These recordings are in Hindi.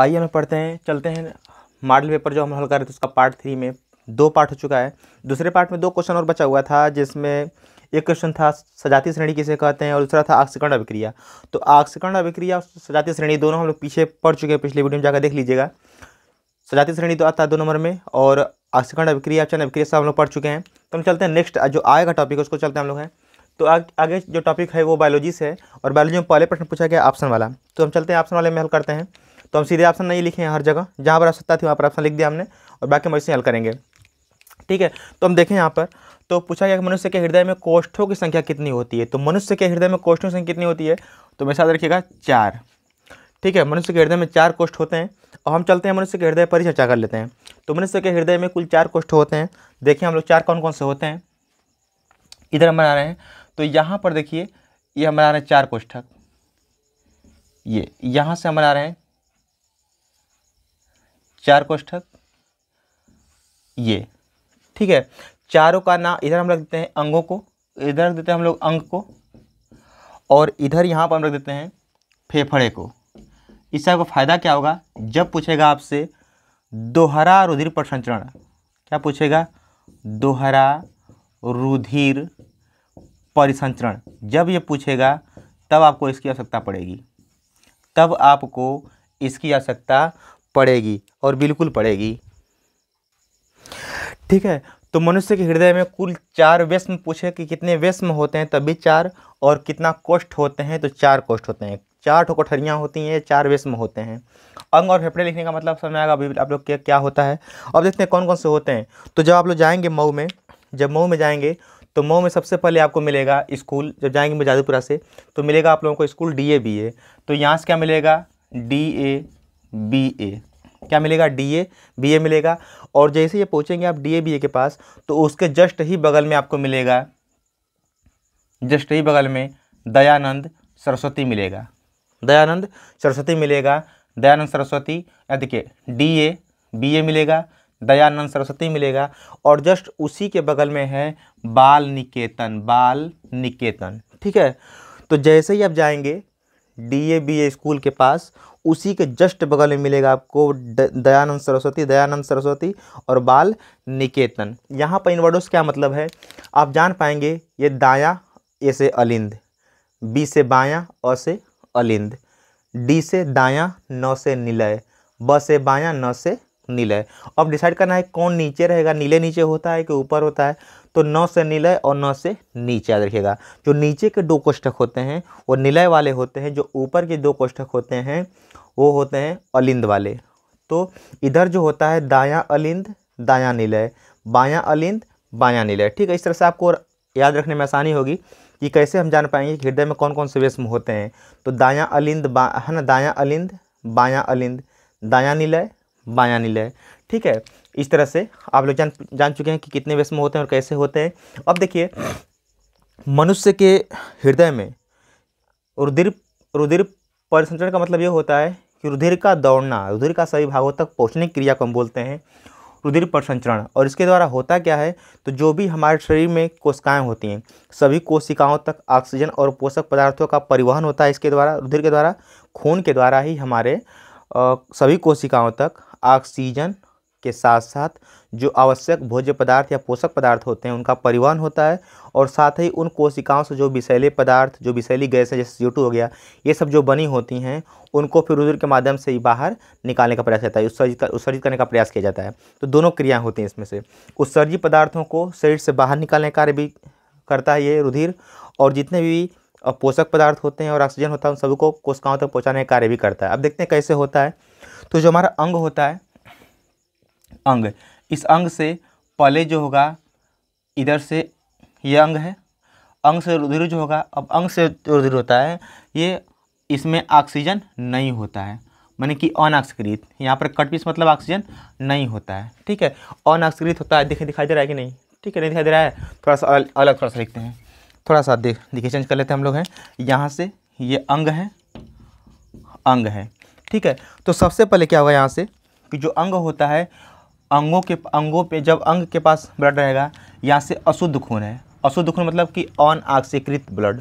आइए हम पढ़ते हैं चलते हैं मॉडल पेपर जो हम हल कर रहे थे उसका पार्ट थ्री में दो पार्ट हो चुका है दूसरे पार्ट में दो क्वेश्चन और बचा हुआ था जिसमें एक क्वेश्चन था सजाती श्रेणी किसे कहते हैं और दूसरा था आक्सीकरण अभिक्रिया तो आक्सीकरण अभिक्रिया और सजाती श्रेणी दोनों हम लोग पीछे पढ़ चुके हैं पिछले वीडियो में जाकर देख लीजिएगा सजाती श्रेणी तो आता है दो नंबर में और आक्सीकरण अभिक्रिया चंद अभिक्रिया सब हम लोग पढ़ चुके हैं तो हम चलते हैं नेक्स्ट जो आएगा टॉपिक उसको चलते हैं हम लोग हैं तो आगे जो टॉपिक है वो बायोलॉजी से है और बायोलॉजी में पहले प्रश्न पूछा गया ऑप्शन वाला तो हम चलते हैं ऑप्शन वाले में हल करते हैं तो हम सीधे ऑप्शन नहीं लिखे हैं हर जगह जहाँ पर आवश्यकता थी वहाँ पर ऑप्शन लिख दिया हमने और बाकी हम हल करेंगे ठीक है तो हम देखें यहाँ पर तो पूछा गया कि मनुष्य के हृदय में कोष्ठों की संख्या कितनी होती है तो मनुष्य के हृदय में कोष्ठों की संख्या कितनी होती है तो मेरे साथ रखिएगा चार ठीक है मनुष्य के हृदय में चार कोष्ठ होते हैं और हम चलते हैं मनुष्य के हृदय पर ही चर्चा कर लेते हैं तो मनुष्य के हृदय में कुल चार कोष्ठ होते हैं देखिए हम लोग चार कौन कौन से होते हैं इधर हम बना रहे हैं तो यहाँ पर देखिए ये हम बना रहे हैं चार कोष्ठक ये यहाँ से हम बना रहे हैं चार कोष्ठक ये ठीक है चारों का नाम इधर हम रख देते हैं अंगों को इधर रख देते हैं हम लोग अंग को और इधर यहाँ पर हम रख देते हैं फेफड़े को इससे आपको फ़ायदा क्या होगा जब पूछेगा आपसे दोहरा रुधिर प्रसंचरण क्या पूछेगा दोहरा रुधिर परिसंचरण जब ये पूछेगा तब आपको इसकी आवश्यकता पड़ेगी तब आपको इसकी आवश्यकता पड़ेगी और बिल्कुल पड़ेगी ठीक है तो मनुष्य के हृदय में कुल चार व्यस्म पूछे कि कितने व्यस्म होते हैं तभी चार और कितना कोष्ठ होते हैं तो चार कोष्ठ होते हैं चार ठोकोठरियाँ होती हैं चार व्यस्म होते हैं अंग और फेफड़े लिखने का मतलब समझ आएगा अभी आप लोग क्या क्या होता है अब देखते हैं कौन कौन से होते हैं तो जब आप लोग जाएंगे मऊ में जब मऊ में जाएंगे तो मऊ में सबसे पहले आपको मिलेगा स्कूल जब जाएंगे मुजादीपुरा से तो मिलेगा आप लोगों को school D A B A तो यहाँ से क्या मिलेगा डी ए बी ए क्या मिलेगा डी ए बी ए मिलेगा और जैसे ये पहुँचेंगे आप डी ए बी ए के पास तो उसके जस्ट ही बगल में आपको मिलेगा जस्ट ही बगल में दयानंद सरस्वती मिलेगा दयानंद सरस्वती मिलेगा दयानंद सरस्वती या देखिए डी ए बी ए मिलेगा दयानंद सरस्वती मिलेगा और जस्ट उसी के बगल में है बाल निकेतन बाल निकेतन ठीक है तो जैसे ही आप जाएंगे D A B A school के पास उसी के जस्ट बगल में मिलेगा आपको दयानंद सरस्वती दयानंद सरस्वती और बाल निकेतन यहाँ पर इन वर्डों से क्या मतलब है आप जान पाएंगे ये दाया ए से अलिंद बी से बाया अ से अलिंद डी से दाया न से निलय ब से बाया न से नीलय अब डिसाइड करना है कौन नीचे रहेगा नीले नीचे होता है कि ऊपर होता है तो नौ से नीलय और नौ से नीचे याद रखिएगा जो नीचे के दो कोष्ठक होते हैं वो निलय वाले होते हैं जो ऊपर के दो कोष्ठक होते हैं वो होते हैं अलिंद वाले तो इधर जो होता है दायां अलिंद दायां निलय बायां अलिंद बायां निलय ठीक है इस तरह से आपको याद रखने में आसानी होगी कि कैसे हम जान पाएंगे कि हृदय में कौन कौन से वेशम होते हैं तो दायां अलिंद बा है ना दायां अलिंद बायां अलिंद दायां निलय बायां निलय ठीक है इस तरह से आप लोग जान जान चुके हैं कि कितने वेशम होते हैं और कैसे होते हैं अब देखिए मनुष्य के हृदय में रुधिर रुधिर परिसंचरण का मतलब ये होता है कि रुधिर का दौड़ना रुधिर का सभी भागों तक पहुँचने की क्रिया को हम बोलते हैं रुधिर परिसंचरण और इसके द्वारा होता क्या है तो जो भी हमारे शरीर में कोशिकाएँ होती हैं सभी कोशिकाओं तक ऑक्सीजन और पोषक पदार्थों का परिवहन होता है इसके द्वारा रुधिर के द्वारा खून के द्वारा ही हमारे सभी कोशिकाओं तक ऑक्सीजन के साथ साथ जो आवश्यक भोज्य पदार्थ या पोषक पदार्थ होते हैं उनका परिवहन होता है और साथ ही उन कोशिकाओं से जो विषैले पदार्थ जो विषैली गैस है जैसे सी हो गया ये सब जो बनी होती हैं उनको फिर रुधिर के माध्यम से ही बाहर निकालने का प्रयास जाता है उत्सर्जित उत्सर्जित करने का प्रयास किया जाता है तो दोनों क्रियाएँ होती हैं इसमें से उत्सर्जित पदार्थों को शरीर से बाहर निकालने का कार्य भी करता है ये रुधिर और जितने भी पोषक पदार्थ होते हैं और ऑक्सीजन होता है उन सभी को कोशिकाओं तक पहुँचाने का कार्य भी करता है अब देखते हैं कैसे होता है तो जो हमारा अंग होता है अंग इस अंग से पहले जो होगा इधर से ये अंग है अंग से रुधिर जो होगा अब अंग से रुधिर होता है ये इसमें ऑक्सीजन नहीं होता है मानी कि अनऑक्सीकृत यहाँ पर कट पीस मतलब ऑक्सीजन नहीं होता है ठीक है अनऑक्सीकृत होता है देखे दिखाई दे रहा है कि नहीं ठीक है नहीं दिखाई दे रहा है थोड़ा सा अलग थोड़ा सा लिखते हैं थोड़ा सा देख देखिए चेंज कर लेते हैं हम लोग हैं यहाँ से ये अंग है अंग है ठीक है तो सबसे पहले क्या होगा यहाँ से कि जो अंग होता है अंगों के अंगों पे जब अंग के पास ब्लड रहेगा यहाँ से अशुद्ध खून है अशुद्ध खून मतलब कि अनाक्सीकृत ब्लड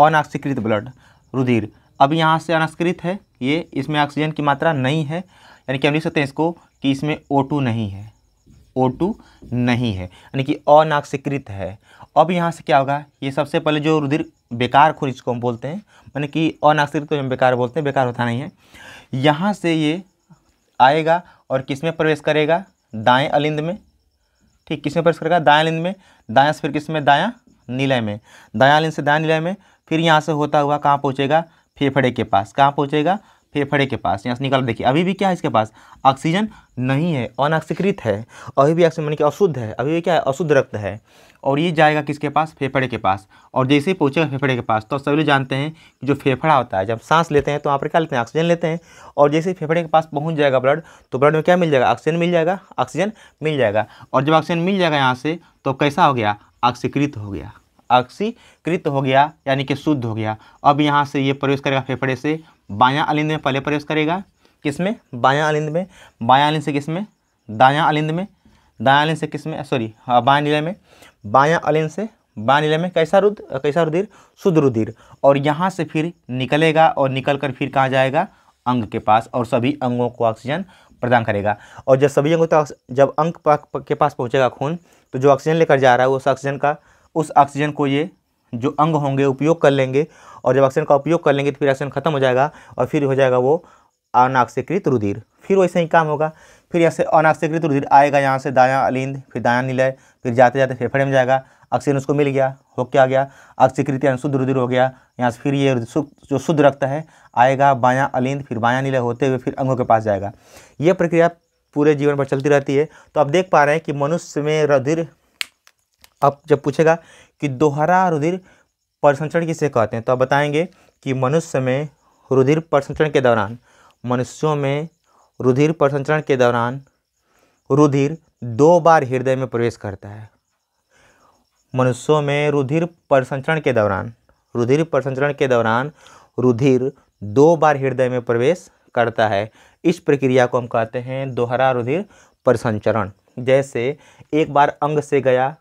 अनाक्सीकृत ब्लड रुधिर अब यहाँ से अनाक्सीकृत है ये इसमें ऑक्सीजन की मात्रा नहीं है यानी कि हम लिख सकते हैं इसको कि इसमें ओ नहीं है ओ नहीं है यानी कि अनाक्षीकृत है अब यहाँ से क्या होगा ये सबसे पहले जो रुधिर बेकार खून इसको हम बोलते हैं मानी कि अनाक्सीकृत तो हम बेकार बोलते हैं बेकार होता नहीं है यहाँ से ये आएगा और किस में प्रवेश करेगा दाएं अलिंद में ठीक किस में प्रवेश करेगा दाएं अलिंद में दाया से फिर किस में दाया नीलय में दाया अलिंद से दाया नीलय में फिर यहाँ से होता हुआ कहाँ पहुँचेगा फेफड़े के पास कहाँ पहुँचेगा फेफड़े के पास यहाँ से निकल देखिए अभी भी क्या है इसके पास ऑक्सीजन नहीं है अनाक्सीकृत है अभी भी ऑक्सीजन मानी कि अशुद्ध है अभी भी क्या है अशुद्ध रक्त है और ये जाएगा किसके पास फेफड़े के पास और जैसे ही पहुँचेगा फेफड़े के पास तो सभी लोग जानते हैं कि जो फेफड़ा होता है जब सांस लेते हैं तो वहाँ पर क्या लेते हैं ऑक्सीजन लेते हैं और जैसे ही फेफड़े के पास पहुँच जाएगा ब्लड तो ब्लड में क्या मिल जाएगा ऑक्सीजन मिल जाएगा ऑक्सीजन मिल जाएगा और जब ऑक्सीजन मिल जाएगा यहाँ से तो कैसा हो गया ऑक्सीकृत हो गया ऑक्सीकृत हो गया यानी कि शुद्ध हो गया अब यहाँ से ये प्रवेश करेगा फेफड़े से बाया अलिंद में पहले प्रवेश करेगा किस में बायां अलिंद में बाया अलिंद से किस में दायां अलिंद में दाया से किस में सॉरी हाँ, बाया निलय में बाया अलिन से बाया निलय में कैसा रुद कैसा रुधिर शुद्ध रुधिर और यहाँ से फिर निकलेगा और निकल कर फिर कहाँ जाएगा अंग के पास और सभी अंगों को ऑक्सीजन प्रदान करेगा और जब सभी अंगों तक जब अंग के पास पहुँचेगा खून तो जो ऑक्सीजन लेकर जा रहा है उस ऑक्सीजन का उस ऑक्सीजन को ये जो अंग होंगे उपयोग कर लेंगे और जब ऑक्सीजन का उपयोग कर लेंगे तो फिर ऑक्सीजन खत्म हो जाएगा और फिर हो जाएगा वो अनाक्षकृत रुधिर फिर वैसे ही काम होगा फिर यहाँ से अनाक्षीकृत रुधिर आएगा यहाँ से दाया अलिंद फिर दाया निलय फिर जाते जाते फेफड़े में जाएगा ऑक्सीजन उसको मिल गया हो क्या गया अक्षीकृत अनुशुद्ध रुधिर हो गया यहाँ से फिर ये जो शुद्ध रक्त है आएगा बाया अलिंद फिर बाया निलय होते हुए फिर अंगों के पास जाएगा ये प्रक्रिया पूरे जीवन पर चलती रहती है तो आप देख पा रहे हैं कि मनुष्य में रुधिर अब जब पूछेगा कि दोहरा रुधिर परिसंचरण किसे कहते हैं तो आप बताएंगे कि मनुष्य में रुधिर परिसंचरण के दौरान मनुष्यों में रुधिर प्रसंचरण के दौरान रुधिर दो बार हृदय में प्रवेश करता है मनुष्यों में रुधिर प्रसंचरण के दौरान रुधिर प्रसंचरण के दौरान रुधिर दो बार हृदय में प्रवेश करता है इस प्रक्रिया को हम कहते हैं दोहरा रुधिर प्रसंचरण जैसे एक बार अंग से गया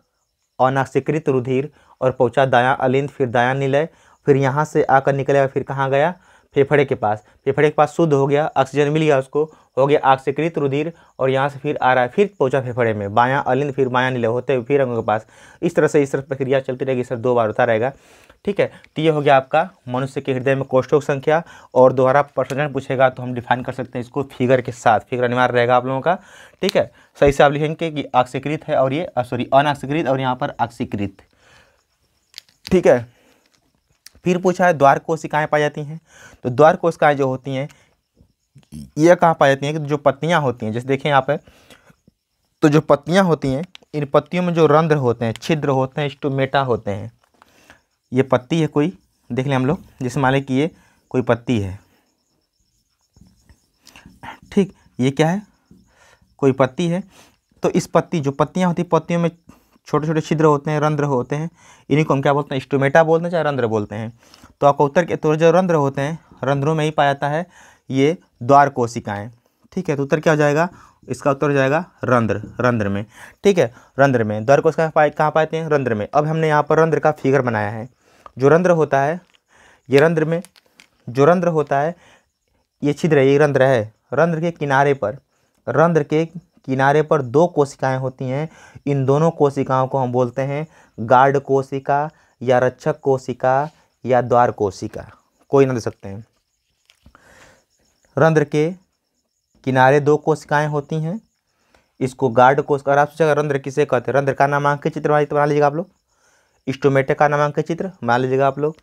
अनाशीकृत रुधिर और पहुंचा दाया अलिंद फिर दाया निलय फिर यहाँ से आकर निकलेगा फिर कहाँ गया फेफड़े के पास फेफड़े के पास शुद्ध हो गया ऑक्सीजन मिल गया उसको हो गया आक्सीकृत रुधिर और यहाँ से फिर आ रहा है फिर पहुँचा फेफड़े में बायां अलिंद फिर बायां नीले होते हुए फिर अंगों के पास इस तरह से इस तरह प्रक्रिया चलती रहेगी सर दो बार होता रहेगा ठीक है तो ये हो गया आपका मनुष्य के हृदय में कोष्ठों की संख्या और दोबारा प्रसन्न पूछेगा तो हम डिफाइन कर सकते हैं इसको फिगर के साथ फिगर अनिवार्य रहेगा आप लोगों का ठीक है सही से आप लिखेंगे कि आक्सीकृत है और ये सॉरी अनाक्सीकृत और यहाँ पर आक्सीकृत ठीक है फिर पूछा है द्वार कोशिकाएँ पाई जाती हैं तो द्वार कोशिकाएँ जो होती हैं ये कहाँ पाई जाती हैं कि जो पत्तियाँ होती हैं जैसे देखें यहाँ पर तो जो पत्तियाँ होती हैं इन पत्तियों में जो रंध्र होते हैं छिद्र होते हैं स्टोमेटा होते हैं ये पत्ती है कोई देख लें हम लोग जैसे मान लें कि ये कोई पत्ती है ठीक ये क्या है कोई पत्ती है तो इस पत्ती जो पत्तियाँ होती पत्तियों में छोटे छोटे छिद्र होते हैं रंध्र होते हैं इन्हीं को हम क्या बोलते हैं स्टोमेटा बोलते हैं चाहे रंध्र बोलते हैं तो आपको उत्तर के तौर तो जो रंध्र होते हैं रंध्रों में ही पाया जाता है ये द्वार कोशिकाएँ ठीक है तो उत्तर क्या हो जाएगा इसका उत्तर हो जाएगा रंध्र रंध्र में ठीक है रंध्र में द्वार कोशिका पाए कहाँ पाते हैं रंध्र में अब हमने यहाँ पर रंध्र का फिगर बनाया है जो रंध्र होता है ये रंध्र में जो रंध्र होता है ये छिद्र ये रंध्र है रंध्र के किनारे पर रंध्र के किनारे पर दो कोशिकाएं होती हैं इन दोनों कोशिकाओं को हम बोलते हैं गार्ड कोशिका या रक्षक कोशिका या द्वार कोशिका कोई ना दे सकते हैं रंध्र के किनारे दो कोशिकाएं होती हैं इसको गार्ड कोशिका और आप सोचा रंध्र किसे कहते हैं रंध्र का नामांकित चित्र बना लीजिएगा आप लोग इस्टोमेटे का नामांकित चित्र बना लीजिएगा आप लोग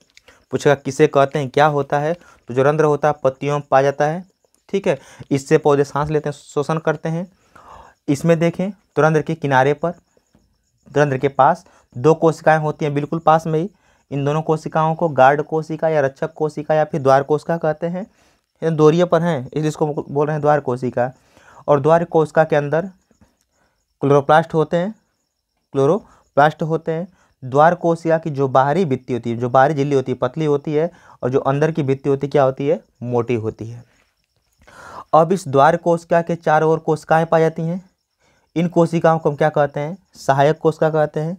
पूछेगा किसे कहते हैं क्या होता है तो जो रंध्र होता है पत्तियों में पाया जाता है ठीक है इससे पौधे सांस लेते हैं शोषण करते हैं इसमें देखें तुरंध्र के किनारे पर तुरंध्र के पास दो कोशिकाएं होती हैं बिल्कुल पास में ही इन दोनों कोशिकाओं को गार्ड कोशिका या रक्षक कोशिका या फिर द्वार कोशिका कहते हैं दोरिये पर हैं इसको बोल रहे हैं द्वार कोशिका और द्वार कोशिका के अंदर क्लोरोप्लास्ट होते हैं क्लोरोप्लास्ट होते हैं द्वार कोशिका की जो बाहरी भित्ती होती है जो बाहरी झिल्ली होती है पतली होती है और जो अंदर की भित्ती होती है क्या होती है मोटी होती है अब इस द्वार कोशिका के चारों ओर कोशिकाएं पाई जाती हैं इन कोशिकाओं को हम क्या कहते हैं सहायक कोशिका कहते हैं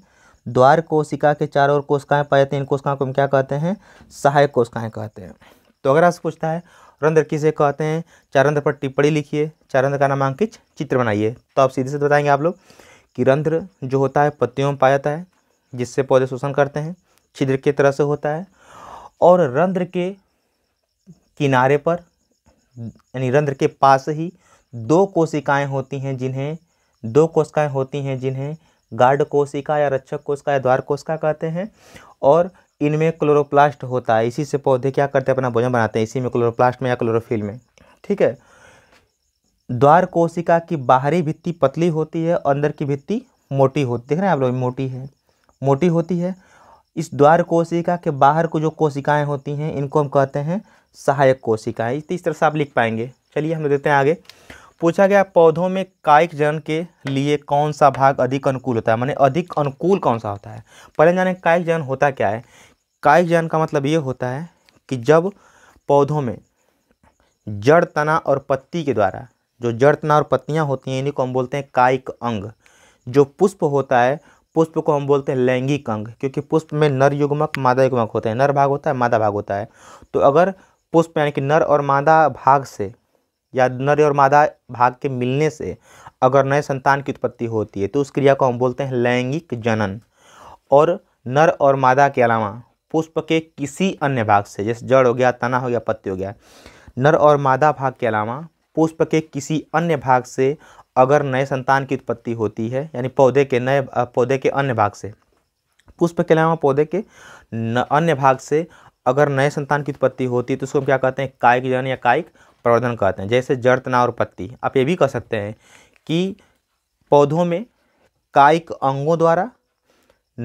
द्वार कोशिका के चारों ओर कोशिकाएं पाए जाती हैं इन कोशिकाओं को हम क्या कहते हैं सहायक कोशिकाएं कहते हैं तो अगर आपसे पूछता है रंध्र किसे कहते हैं चारंध्र पर टिप्पणी लिखिए चारंध्र का नामांकित चित्र बनाइए तो आप सीधे से बताएंगे आप लोग कि रंध्र जो होता है पत्तियों में पाया जाता है जिससे पौधे शोषण करते हैं छिद्र की तरह से होता है और रंध्र के किनारे पर यानी रंध्र के पास ही दो कोशिकाएं होती हैं जिन्हें दो कोशिकाएं होती हैं जिन्हें गार्ड कोशिका या रक्षक कोशिका या द्वार कोशिका कहते हैं और इनमें क्लोरोप्लास्ट होता है इसी से पौधे क्या करते हैं अपना भोजन बनाते हैं इसी में क्लोरोप्लास्ट में या क्लोरोफिल में ठीक है द्वार कोशिका की बाहरी भित्ति पतली होती है अंदर की भित्ति मोटी होती देख रहे हैं आप लोग मोटी है मोटी होती है इस द्वार कोशिका के बाहर को जो कोशिकाएं होती हैं इनको हम कहते हैं सहायक कोशिकाएं इस तरह से आप लिख पाएंगे चलिए हम देते हैं आगे पूछा गया पौधों में कायिक जनन के लिए कौन सा भाग अधिक अनुकूल होता है माने अधिक अनुकूल कौन सा होता है पहले जाने कायिक जनन होता क्या है कायिक जनन का मतलब ये होता है कि जब पौधों में जड़ तना और पत्ती के द्वारा जो जड़ तना और पत्तियाँ होती हैं इन्हीं को हम बोलते हैं कायिक अंग जो पुष्प होता है पुष्प को हम बोलते हैं लैंगिक अंग क्योंकि पुष्प में नर युग्मक मादा युग्मक होते हैं नर भाग होता है मादा भाग होता है तो अगर पुष्प यानी कि नर और मादा भाग से या नर और मादा भाग के मिलने से अगर नए संतान की उत्पत्ति होती है तो उस क्रिया को हम बोलते हैं लैंगिक जनन और नर और मादा के अलावा पुष्प के किसी अन्य भाग से जैसे जड़ हो गया तना हो गया पत्ती हो गया नर और मादा भाग के अलावा पुष्प के किसी अन्य भाग से अगर नए संतान की उत्पत्ति होती है यानी पौधे के नए पौधे के अन्य भाग से पुष्प के अलावा पौधे के अन्य भाग से अगर नए संतान की उत्पत्ति होती है तो उसको हम क्या कहते हैं कायिक जनन या कायिक प्रवर्धन कहते हैं जैसे जड़ तना और पत्ती आप ये भी कह सकते हैं कि पौधों में कायिक अंगों द्वारा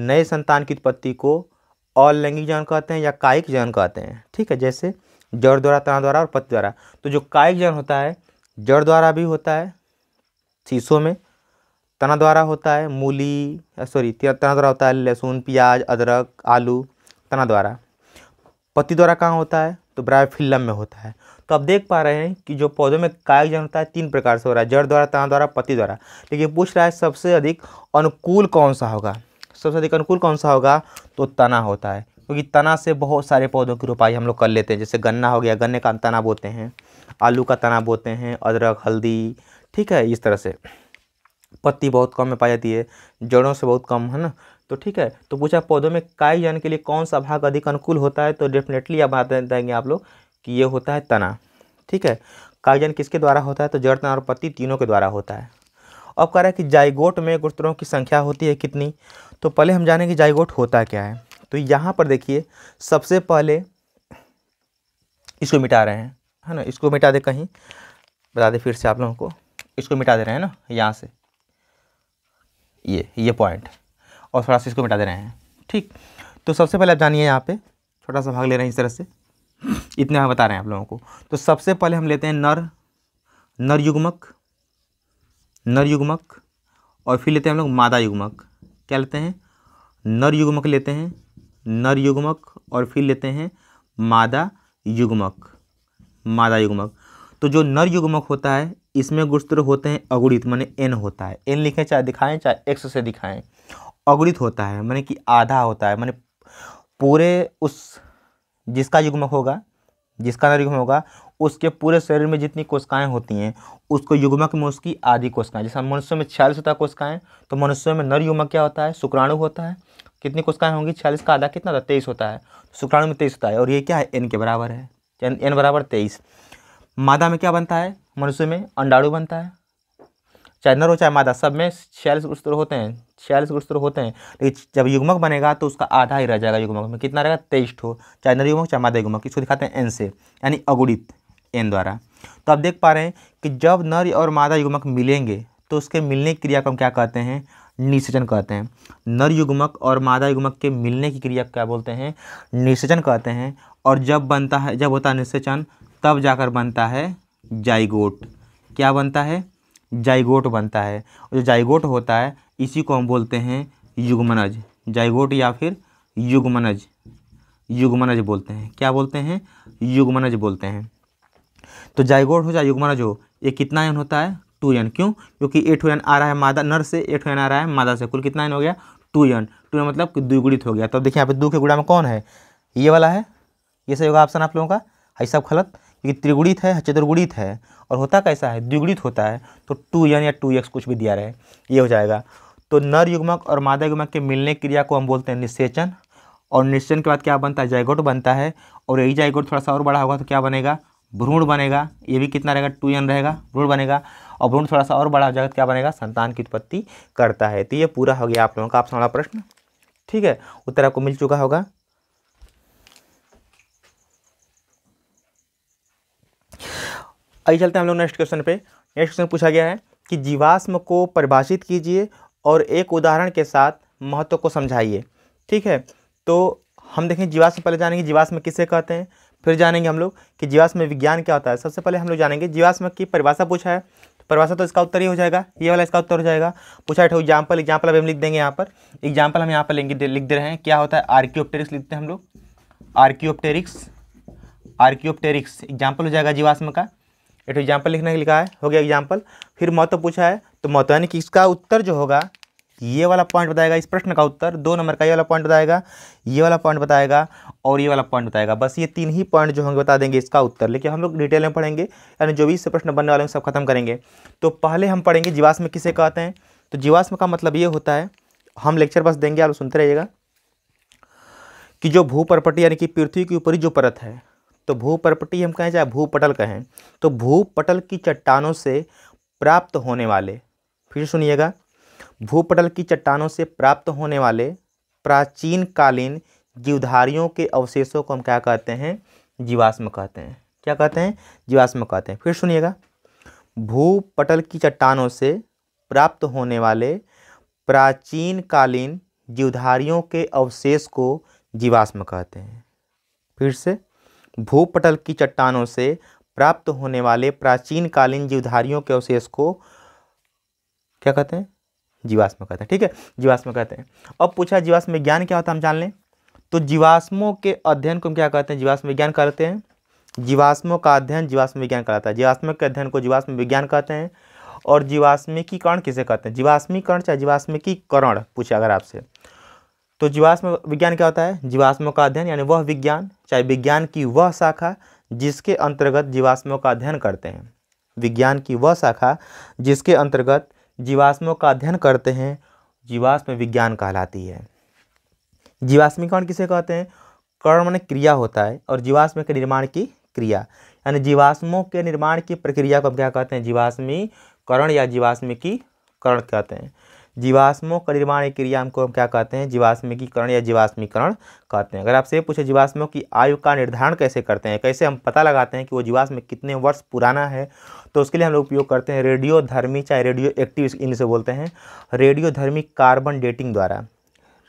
नए संतान की उत्पत्ति को अलैंगिक जनन कहते हैं या कायिक जनन कहते हैं ठीक है जैसे जड़ द्वारा तना द्वारा और पत्ती द्वारा तो जो कायिक जनन होता है जड़ द्वारा भी होता है शीशों में तना द्वारा होता है मूली सॉरी तना द्वारा होता है लहसुन प्याज अदरक आलू तना द्वारा पत्ती द्वारा कहाँ होता है तो ब्रायोफिल्लम में होता है तो आप देख पा रहे हैं कि जो पौधों में कायक जन होता है तीन प्रकार से हो रहा है जड़ द्वारा तना द्वारा पत्ती द्वारा लेकिन पूछ रहा है सबसे अधिक अनुकूल कौन सा होगा सबसे अधिक अनुकूल कौन सा होगा तो तना होता है क्योंकि तना से बहुत सारे पौधों की रोपाई हम लोग कर लेते हैं जैसे गन्ना हो गया गन्ने का तना बोते हैं आलू का तना बोते हैं अदरक हल्दी ठीक है इस तरह से पत्ती बहुत कम में पाई जाती है जड़ों से बहुत कम है ना तो ठीक है तो पूछा पौधों में काय जन के लिए कौन सा भाग अधिक अनुकूल होता है तो डेफिनेटली आप देंगे आप लोग कि ये होता है तना ठीक है कायजन किसके द्वारा होता है तो जड़ तना और पत्ती तीनों के द्वारा होता है अब कह रहा है कि जाइगोट में गुस्तरों की संख्या होती है कितनी तो पहले हम जानेंगे जाइगोट होता क्या है तो यहाँ पर देखिए सबसे पहले इसको मिटा रहे हैं है ना इसको मिटा दे कहीं बता दे फिर से आप लोगों को इसको मिटा दे रहे हैं ना यहाँ से ये ये पॉइंट और थोड़ा सा इसको मिटा दे रहे हैं ठीक तो सबसे पहले आप जानिए यहाँ पे छोटा सा भाग ले रहे हैं इस तरह से इतने हम बता रहे हैं आप लोगों को तो सबसे पहले हम लेते हैं नर नर युग्मक नर युग्मक और फिर लेते हैं हम लोग मादा युग्मक क्या लेते हैं नर युग्मक लेते हैं नर युग्मक और फिर लेते हैं मादा युग्मक मादा युग्मक तो जो नर युग्मक होता है इसमें गुणसूत्र होते हैं अगुणित माने एन होता है एन लिखें चाहे दिखाएं चाहे एक्स से दिखाएं अगुणित होता है माने कि आधा होता है माने पूरे उस जिसका युग्म होगा जिसका नर युग्म होगा उसके पूरे शरीर में जितनी कोशिकाएं होती हैं उसको युग्मक में उसकी आधी कोशिकाएं जैसे मनुष्य में छियालीस होता है कोशिकाएं तो मनुष्य में नर युग्मक क्या होता है शुक्राणु होता है कितनी कोशिकाएं होंगी छियालीस का आधा कितना होता है तेईस होता है तो शुक्राणु में तेईस होता है और ये क्या है एन के बराबर है एन बराबर तेईस मादा में क्या बनता है मनुष्य में अंडाणु बनता है चाहे नर हो चाहे मादा सब में छियालीस उस होते हैं छियालीस गुणस्तर होते हैं लेकिन तो जब युग्मक बनेगा तो उसका आधा ही रह जाएगा युग्मक में कितना रहेगा तेईस ठो चाहे नर युगमक चाहे मादा युगमक इसको दिखाते हैं एन से यानी अगुणित एन द्वारा तो आप देख पा रहे हैं कि जब नर और मादा युगमक मिलेंगे तो उसके मिलने की क्रिया को हम क्या कहते हैं निषेचन कहते हैं नर युग्मक और मादा युग्मक के मिलने की क्रिया क्या बोलते हैं निषेचन कहते हैं और जब बनता है जब होता है निषेचन तब जाकर बनता है जाइगोट क्या बनता है जाइगोट बनता है और जो जाइगोट होता है इसी को हम बोलते हैं युगमनज जाइगोट या फिर युगमनज युगमनज बोलते हैं क्या बोलते हैं युगमनज बोलते हैं तो जाइगोट हो चाहे युगमनज हो ये कितना एन होता है टू एन क्यों क्योंकि एट एन आ रहा है मादा नर से एट एन आ रहा है मादा से कुल कितना एन हो गया टू एन टू एन मतलब द्विगुणित हो गया तो देखिए यहाँ पे दो के गुड़ा में कौन है ये वाला है ये सही होगा ऑप्शन आप लोगों का है हाँ, सब गलत क्योंकि त्रिगुणित है चतुर्गुणित है और होता कैसा है द्विगुणित होता है तो टू एन या टू एक्स कुछ भी दिया रहे ये हो जाएगा तो नर युग्मक और मादा युग्मक के मिलने क्रिया को हम बोलते हैं निषेचन और निश्चन के बाद क्या बनता है जयगोट बनता है और यही जयगोट थोड़ा सा और बड़ा होगा तो क्या बनेगा भ्रूण बनेगा ये भी कितना रहेगा टू एन रहेगा भ्रूण बनेगा और भ्रूण थोड़ा सा और बड़ा हो जाएगा तो क्या बनेगा संतान की उत्पत्ति करता है तो ये पूरा हो गया आप लोगों का आपसे वाला प्रश्न ठीक है उत्तर आपको मिल चुका होगा आइए चलते हैं हम लोग नेक्स्ट क्वेश्चन पे नेक्स्ट क्वेश्चन पूछा गया है कि जीवाश्म को परिभाषित कीजिए और एक उदाहरण के साथ महत्व को समझाइए ठीक है तो हम देखें जीवाश्म पहले जानेंगे जीवाश्म किसे कहते हैं फिर जानेंगे हम लोग कि जीवाश्म विज्ञान क्या होता है सबसे पहले हम लोग जानेंगे जीवाश्म की परिभाषा पूछा है परिभाषा तो इसका उत्तर ही हो जाएगा ये वाला इसका उत्तर हो जाएगा पूछा है एग्जाम्पल एग्जाम्पल अभी हम लिख देंगे यहाँ पर एग्जाम्पल हम यहाँ पर लेंगे लिख दे रहे हैं क्या होता है आर्क्योप्टेरिक्स लिखते हैं हम लोग आर्क्योप्टेरिक्स आर्क्योप्टेरिक्स एग्जाम्पल हो जाएगा जीवाश्म का ये तो एग्जाम्पल लिखने के लिखा है हो गया एग्जाम्पल फिर महत्व पूछा है तो महत्व यानी कि इसका उत्तर जो होगा ये वाला पॉइंट बताएगा इस प्रश्न का उत्तर दो नंबर का ये वाला पॉइंट बताएगा ये वाला पॉइंट बताएगा और ये वाला पॉइंट बताएगा बस ये तीन ही पॉइंट जो होंगे बता देंगे इसका उत्तर लेकिन हम लोग डिटेल में पढ़ेंगे यानी जो भी इससे प्रश्न बनने वाले हैं सब खत्म करेंगे तो पहले हम पढ़ेंगे जीवाश्म किसे कहते हैं तो जीवाश्म का मतलब ये होता है हम लेक्चर बस देंगे आप सुनते रहिएगा कि जो भू यानी कि पृथ्वी की ऊपरी जो परत है तो भूपरपटी हम कहें चाहे भूपटल कहें तो भूपटल की चट्टानों से प्राप्त होने वाले फिर सुनिएगा भूपटल की चट्टानों से प्राप्त होने वाले प्राचीन कालीन जीवधारियों के अवशेषों को हम क्या कहते हैं जीवाश्म कहते हैं क्या कहते हैं जीवाश्म कहते हैं फिर सुनिएगा भूपटल की चट्टानों से प्राप्त होने वाले प्राचीन कालीन जीवधारियों के अवशेष को जीवाश्म कहते हैं फिर से भूपटल की चट्टानों से प्राप्त होने वाले प्राचीन कालीन जीवधारियों के अवशेष को क्या कहते हैं जीवाश्म कहते हैं ठीक है जीवाश्म कहते हैं अब पूछा जीवाश्म विज्ञान क्या होता है हम जान लें तो जीवाश्मों के अध्ययन को हम क्या कहते हैं जीवाश्म विज्ञान कहते हैं जीवाश्मों का अध्ययन जीवाश्म विज्ञान कराता है जीवाश्म के अध्ययन को जीवाश्म विज्ञान कहते हैं और जीवाश्मिकीकरण किसे कहते हैं जीवाश्मीकरण चाहे जीवाश्मिकीकरण पूछा अगर आपसे तो जीवाश्म विज्ञान क्या होता है जीवाश्मों का अध्ययन यानी वह विज्ञान चाहे विज्ञान की वह शाखा जिसके अंतर्गत जीवाश्मों का अध्ययन करते हैं विज्ञान की वह शाखा जिसके अंतर्गत जीवाश्मों का अध्ययन करते हैं जीवाश्म विज्ञान कहलाती है जीवाश्मीकरण किसे कहते हैं कर्म क्रिया होता है और जीवाश्म के निर्माण की क्रिया यानी जीवाश्मों के निर्माण की प्रक्रिया को हम क्या कहते हैं जीवाश्मीकरण या जीवाश्मी की करण कहते हैं जीवाश्मों का निर्माण क्रिया हमको हम क्या कहते हैं जीवाश्मिकीकरण या जीवाश्मीकरण कहते हैं अगर आपसे पूछे जीवाश्मों की आयु का निर्धारण कैसे करते हैं कैसे हम पता लगाते हैं कि वो जीवाश्म कितने वर्ष पुराना है तो उसके लिए हम लोग उपयोग करते हैं रेडियोधर्मी चाहे रेडियो एक्टिव इनसे बोलते हैं रेडियोधर्मी कार्बन डेटिंग द्वारा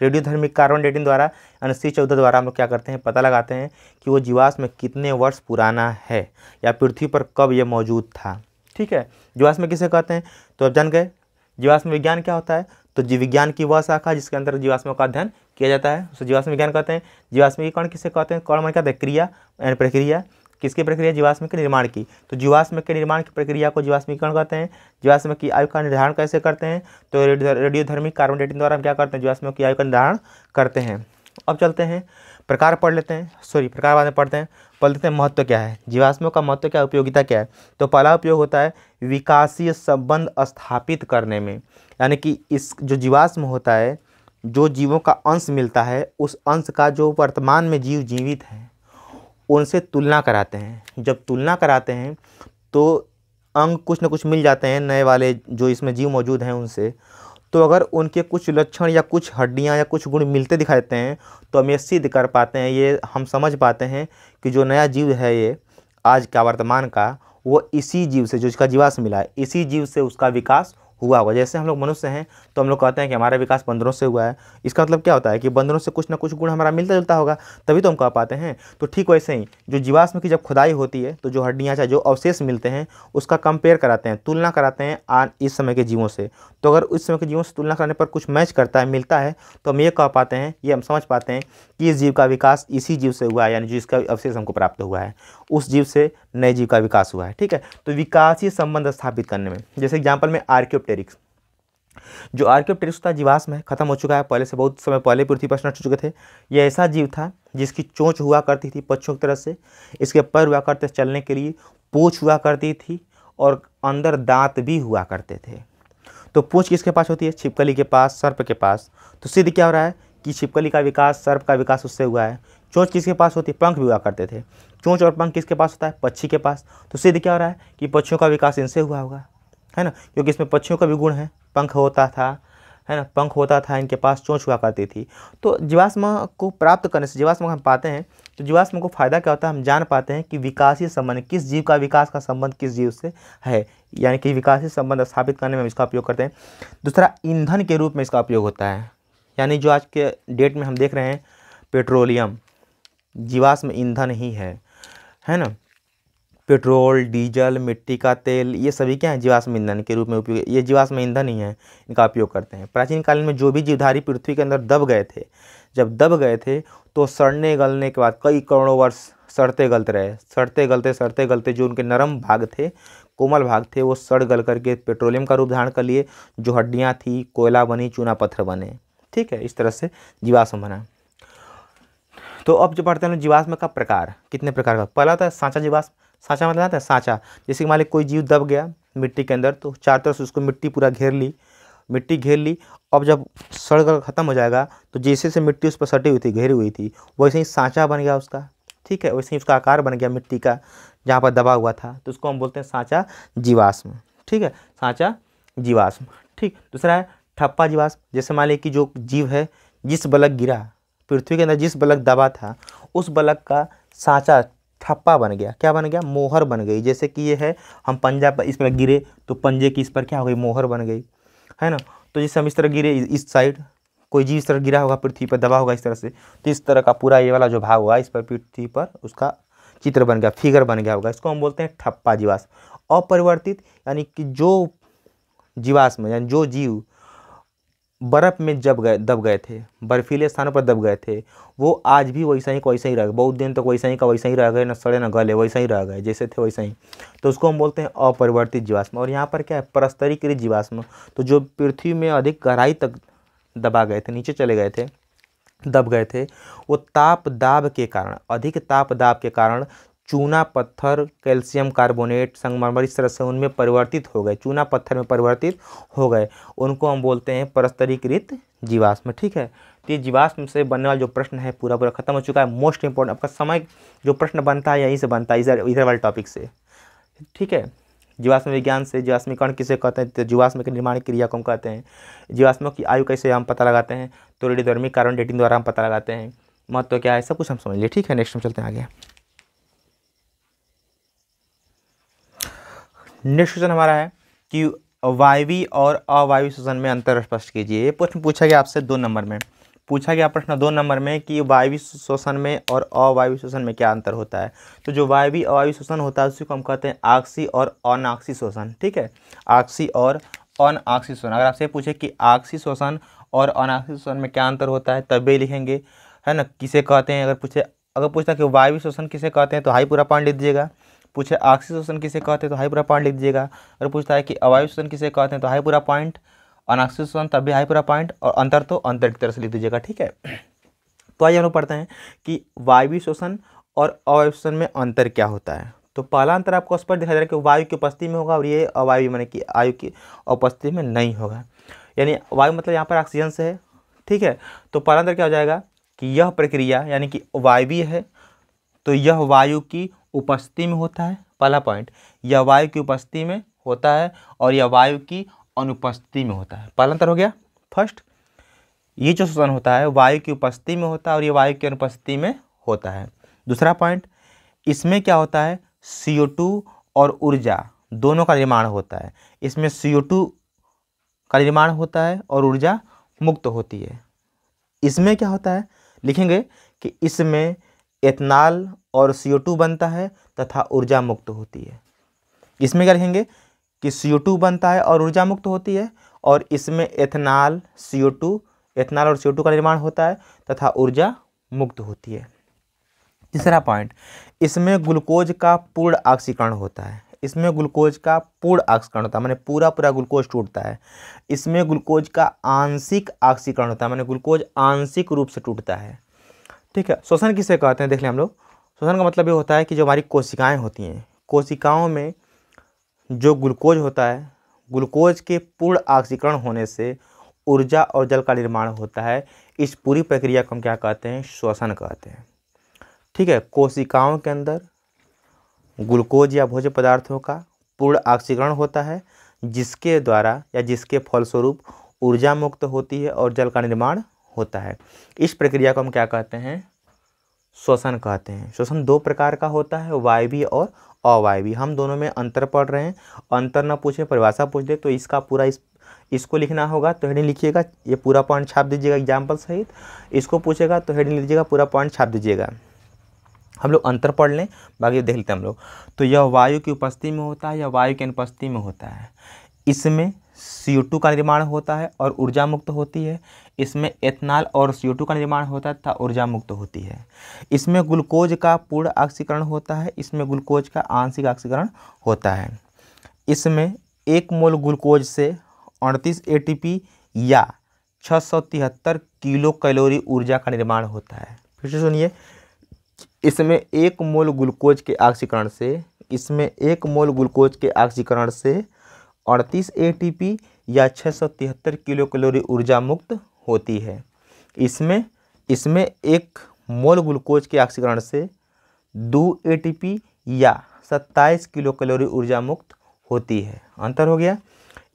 रेडियोधर्मिक कार्बन डेटिंग द्वारा एन चौदह द्वारा हम लोग क्या करते हैं पता लगाते हैं कि वो जीवाश्म कितने वर्ष पुराना है या पृथ्वी पर कब यह मौजूद था ठीक है जीवाश्म किसे कहते हैं तो आप जान गए जीवाश्म विज्ञान क्या होता है तो जीव विज्ञान की वह शाखा जिसके अंदर जीवाश्मों का अध्ययन किया जाता है उसे जीवाश्म विज्ञान कहते हैं जीवाश्मीकरण किसे कहते हैं कौन मन कहते हैं क्रिया एंड प्रक्रिया किसकी प्रक्रिया जीवाश्म के निर्माण की तो जीवाश्म के निर्माण की प्रक्रिया को जीवाश्मीकरण कहते हैं जीवाश्म की आयु का निर्धारण कैसे करते हैं तो रेडियोधर्मी कार्बन डेटिंग द्वारा हम क्या करते हैं जीवाश्मों की आयु का निर्धारण करते हैं अब चलते हैं प्रकार पढ़ लेते हैं सॉरी प्रकार बाद में पढ़ते हैं पढ़ लेते हैं महत्व क्या है जीवाश्मों का महत्व क्या उपयोगिता क्या है तो पहला उपयोग होता है विकासीय संबंध स्थापित करने में यानी कि इस जो जीवाश्म होता है जो जीवों का अंश मिलता है उस अंश का जो वर्तमान में जीव जीवित है उनसे तुलना कराते हैं जब तुलना कराते हैं तो अंग कुछ न कुछ मिल जाते हैं नए वाले जो इसमें जीव मौजूद हैं उनसे तो अगर उनके कुछ लक्षण या कुछ हड्डियाँ या कुछ गुण मिलते दिखाई देते हैं तो हम ये सिद्ध कर पाते हैं ये हम समझ पाते हैं कि जो नया जीव है ये आज का वर्तमान का वो इसी जीव से जो इसका जीवाश मिला है इसी जीव से उसका विकास हुआ होगा जैसे हम लोग मनुष्य हैं तो हम लोग कहते हैं कि हमारा विकास बंदरों से हुआ है इसका मतलब क्या होता है कि बंदरों से कुछ ना कुछ गुण हमारा मिलता जुलता होगा तभी तो हम कह पाते हैं तो ठीक वैसे ही जो जीवाश्म की जब खुदाई होती है तो जो हड्डियाँ चाहे जो अवशेष मिलते हैं उसका कंपेयर कराते हैं तुलना कराते हैं आज इस समय के जीवों से तो अगर उस समय के जीवों से तुलना करने पर कुछ मैच करता है मिलता है तो हम ये कह पाते हैं ये हम समझ पाते हैं कि इस जीव का विकास इसी जीव से हुआ है यानी जिसका अवशेष हमको प्राप्त हुआ है उस जीव से नए जीव का विकास हुआ है ठीक है तो विकास संबंध स्थापित करने में जैसे एग्जाम्पल में आर्क्योप्टेरिक्स जो आर्कियोप्टेरिस था जीवाश्म है खत्म हो चुका है पहले से बहुत समय पहले पृथ्वी पर नष्ट हो चुके थे यह ऐसा जीव था जिसकी चोंच हुआ करती थी पक्षियों की तरह से इसके पैर हुआ करते चलने के लिए पूछ हुआ करती थी और अंदर दांत भी हुआ करते थे तो पूछ किसके पास होती है छिपकली के पास सर्प के पास तो सिद्ध क्या हो रहा है कि छिपकली का विकास सर्प का विकास उससे हुआ है चोंच किसके पास होती है पंख भी हुआ करते थे चोंच और पंख किसके पास होता है पक्षी के पास तो सिद्ध क्या हो रहा है कि पक्षियों का विकास इनसे हुआ होगा है ना क्योंकि इसमें पक्षियों का भी गुण है पंख होता था है ना पंख होता था इनके पास चोंच हुआ करती थी तो जीवाश्म को प्राप्त करने से जीवाश्म हम पाते हैं तो जीवाश्म को फायदा क्या होता है हम जान पाते हैं कि विकासीय संबंध किस जीव का विकास का संबंध किस जीव से है यानी कि विकासीय संबंध स्थापित करने में हम इसका उपयोग करते हैं दूसरा ईंधन के रूप में इसका उपयोग होता है यानी जो आज के डेट में हम देख रहे हैं पेट्रोलियम जीवाश्म ईंधन ही है है ना पेट्रोल डीजल मिट्टी का तेल ये सभी क्या है जीवाश्म ईंधन के रूप में उपयोग ये जीवाश्म ईंधन ही है इनका उपयोग करते हैं प्राचीन कालीन में जो भी जीवधारी पृथ्वी के अंदर दब गए थे जब दब गए थे तो सड़ने गलने के बाद कई करोड़ों वर्ष सड़ते गलते रहे सड़ते गलते सड़ते गलते जो उनके नरम भाग थे कोमल भाग थे वो सड़ गल करके पेट्रोलियम का रूप धारण कर लिए जो हड्डियाँ थी कोयला बनी चूना पत्थर बने ठीक है इस तरह से जीवाश्म बना तो अब जो पढ़ते हैं जीवाश्म का प्रकार कितने प्रकार का पहला था तो सांचा जीवाश्म साँचा मतलब आता है साँचा जैसे कि मान ली कोई जीव दब गया मिट्टी के अंदर तो चार तरफ से उसको मिट्टी पूरा घेर ली मिट्टी घेर ली अब जब सड़ कर ख़त्म हो जाएगा तो जैसे जैसे मिट्टी उस पर सटी हुई थी घेरी हुई थी वैसे ही साँचा बन गया उसका ठीक है वैसे ही उसका आकार बन गया मिट्टी का जहाँ पर दबा हुआ था तो उसको हम बोलते हैं साँचा जीवाश्म ठीक है साँचा जीवाश्म ठीक दूसरा है ठप्पा जीवाश्म जैसे मान ली कि जो जीव है जिस बलक गिरा पृथ्वी के अंदर जिस बलक दबा था उस बलक का साँचा थप्पा बन गया क्या बन गया मोहर बन गई जैसे कि ये है हम पंजा पर इस पर गिरे तो पंजे की इस पर क्या हो गई मोहर बन गई है ना तो जैसे हम इस तरह गिरे इस साइड कोई जीव इस तरह गिरा होगा पृथ्वी पर दबा होगा इस तरह से तो इस तरह का पूरा ये वाला जो भाग हुआ इस पर पृथ्वी पर उसका चित्र बन गया फिगर बन गया होगा इसको हम बोलते हैं ठप्पा जीवास अपरिवर्तित यानी कि जो जीवाश्म यानी जो जीव बर्फ़ में जब गए दब गए थे बर्फीले स्थानों पर दब गए थे वो आज भी वैसा ही का वैसा ही रह गए बहुत दिन तक तो वैसा ही का वैसा ही रह गए ना सड़े ना गले वैसा ही रह गए जैसे थे वैसा ही तो उसको हम बोलते हैं अपरिवर्तित जीवाश्म और यहाँ पर क्या है परस्तरीकृत जीवाश्म तो जो पृथ्वी में अधिक गहराई तक दबा गए थे नीचे चले गए थे दब गए थे वो ताप दाब के कारण अधिक ताप दाब के कारण चूना पत्थर कैल्शियम कार्बोनेट संगमरमर इस तरह से उनमें परिवर्तित हो गए चूना पत्थर में परिवर्तित हो गए उनको हम बोलते हैं परस्तरीकृत जीवाश्म ठीक है तो ये जीवाश्म से बनने वाला जो प्रश्न है पूरा पूरा खत्म हो चुका है मोस्ट इंपॉर्टेंट आपका समय जो प्रश्न बनता है यहीं से बनता है इधर इधर वाले टॉपिक से ठीक है जीवाश्म विज्ञान से जीवाश्मीकरण किसे कहते हैं तो जीवाश्म के निर्माण क्रिया को हम कहते हैं जीवाश्मों की आयु कैसे हम पता लगाते हैं तो रेडियोधर्मी कार्बन डेटिंग द्वारा हम पता लगाते हैं महत्व तो क्या है सब कुछ हम समझ लिए ठीक है नेक्स्ट हम चलते हैं आगे नेक्स्ट क्वेश्चन हमारा है कि वायवी और अवायवी श्वसन में अंतर स्पष्ट कीजिए ये प्रश्न पूछा गया आपसे दो नंबर में पूछा गया प्रश्न दो नंबर में कि वायवी श्वसन में और अवायवी श्वसन में क्या अंतर होता है तो जो वायवी अवायवी श्वसन होता है उसी को हम कहते हैं आक्सी और अनाक्सी श्वसन ठीक है आक्सी और अनाक्सी श्वसन अगर आपसे पूछे कि आक्सी श्वसन और अनाक्सी श्वसन में क्या अंतर होता है तब भी लिखेंगे है ना किसे कहते हैं अगर पूछे अगर पूछना कि वायवी श्वसन किसे कहते हैं तो हाई पूरा पॉइंट लिख दीजिएगा पूछे ऑक्सी शोषण किसे कहते हैं तो हाई पॉइंट लिख दीजिएगा अगर पूछता है कि अवायु शोषण किसे कहते हैं तो हाई पॉइंट अनाक्सी शोषण तब भी हाई पॉइंट और अंतर तो अंतर की तरह से लिख दीजिएगा ठीक है तो आइए हम लोग पढ़ते हैं कि वायु शोषण और अवायु शोषण में अंतर क्या होता है तो पहला अंतर आपको स्पष्ट दिखाई दे रहा है कि वायु की उपस्थिति में होगा और ये अवायु मैंने कि आयु की उपस्थिति में नहीं होगा यानी वायु मतलब यहाँ पर ऑक्सीजन से है ठीक है तो पहला अंतर क्या हो जाएगा कि यह प्रक्रिया यानी कि वायवीय है तो यह वायु की उपस्थिति में होता है पहला पॉइंट यह वायु की उपस्थिति में होता है और यह वायु की अनुपस्थिति में होता है पहला अंतर हो गया फर्स्ट ये जो श्वसन होता है वायु की उपस्थिति में होता है और ये वायु की अनुपस्थिति में होता है दूसरा पॉइंट इसमें क्या होता है टू और ऊर्जा दोनों का निर्माण होता है इसमें टू का निर्माण होता है और ऊर्जा मुक्त होती है इसमें क्या होता है लिखेंगे कि इसमें एथनॉल और CO2 बनता है तथा ऊर्जा मुक्त होती है इसमें क्या लिखेंगे कि CO2 बनता है और ऊर्जा मुक्त होती है और इसमें एथनाल CO2 एथनॉल और CO2 का निर्माण होता है तथा ऊर्जा मुक्त होती है तीसरा पॉइंट इसमें ग्लूकोज का पूर्ण ऑक्सीकरण होता है इसमें ग्लूकोज का पूर्ण ऑक्सीकरण होता है मैंने पूरा पूरा ग्लूकोज टूटता है इसमें ग्लूकोज का आंशिक ऑक्सीकरण होता है मैंने ग्लूकोज आंशिक रूप से टूटता है ठीक है श्वसन किसे कहते हैं देख लें हम लोग श्वसन का मतलब ये होता है कि जो हमारी कोशिकाएं होती हैं कोशिकाओं में जो ग्लूकोज होता है ग्लूकोज के पूर्ण ऑक्सीकरण होने से ऊर्जा और जल का निर्माण होता है इस पूरी प्रक्रिया को हम क्या कहते हैं श्वसन कहते हैं ठीक है कोशिकाओं के अंदर ग्लूकोज या भोज्य पदार्थों का पूर्ण ऑक्सीकरण होता है जिसके द्वारा या जिसके फलस्वरूप ऊर्जा मुक्त होती है और जल का निर्माण होता है इस प्रक्रिया को हम क्या कहते हैं श्वसन कहते हैं श्वसन दो प्रकार का होता है वायवी और अवायवी हम दोनों में अंतर पढ़ रहे हैं अंतर ना पूछे परिभाषा पूछ दे तो इसका पूरा इस इसको लिखना होगा तो हेडिंग लिखिएगा ये पूरा पॉइंट छाप दीजिएगा एग्जाम्पल सहित इसको पूछेगा तो हेडिंग लीजिएगा पूरा पॉइंट छाप दीजिएगा हम लोग अंतर पढ़ लें बाकी देख लेते हैं हम लोग तो यह वायु की उपस्थिति में होता है या वायु की अनुपस्थिति में होता है इसमें सी का निर्माण होता है और ऊर्जा मुक्त होती है इसमें एथनॉल और सी का निर्माण होता है तथा ऊर्जा मुक्त होती है इसमें ग्लूकोज का पूर्ण ऑक्सीकरण होता है इसमें ग्लूकोज का आंशिक ऑक्सीकरण होता है इसमें एक मोल ग्लूकोज से अड़तीस एटीपी या छः सौ तिहत्तर किलो कैलोरी ऊर्जा का निर्माण होता है फिर से सुनिए इसमें एक मोल ग्लूकोज के ऑक्सीकरण से इसमें एक मोल ग्लूकोज के ऑक्सीकरण से अड़तीस एटीपी या छः सौ तिहत्तर किलो कैलोरी ऊर्जा मुक्त होती है इसमें इसमें एक मोल ग्लूकोज के ऑक्सीकरण से दो एटीपी या सत्ताईस किलो कैलोरी ऊर्जा मुक्त होती है अंतर हो गया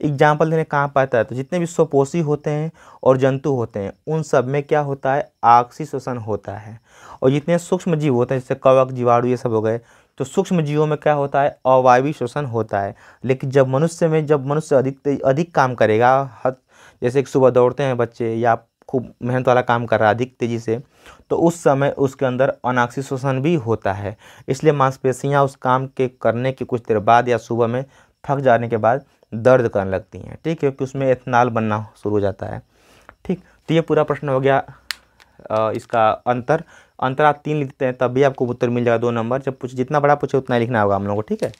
एग्जाम्पल देने कहाँ पाता है तो जितने भी स्वपोषी होते हैं और जंतु होते हैं उन सब में क्या होता है ऑक्सी शोषण होता है और जितने सूक्ष्म जीव होते हैं जैसे कवक जीवाणु ये सब हो गए तो सूक्ष्म जीवों में क्या होता है अवायवी श्वसन होता है लेकिन जब मनुष्य में जब मनुष्य अधिक अधिक काम करेगा हद जैसे कि सुबह दौड़ते हैं बच्चे या खूब मेहनत वाला काम कर रहा है अधिक तेज़ी से तो उस समय उसके अंदर अनाक्षी शोषण भी होता है इसलिए मांसपेशियाँ उस काम के करने के कुछ देर बाद या सुबह में थक जाने के बाद दर्द करने लगती हैं ठीक है क्योंकि उसमें एथनाल बनना शुरू हो जाता है ठीक तो ये पूरा प्रश्न हो गया इसका अंतर अंतर आप तीन लिखते हैं तब भी आपको उत्तर मिल जाएगा दो नंबर जब पूछ जितना बड़ा पूछे उतना लिखना होगा हम लोग को ठीक है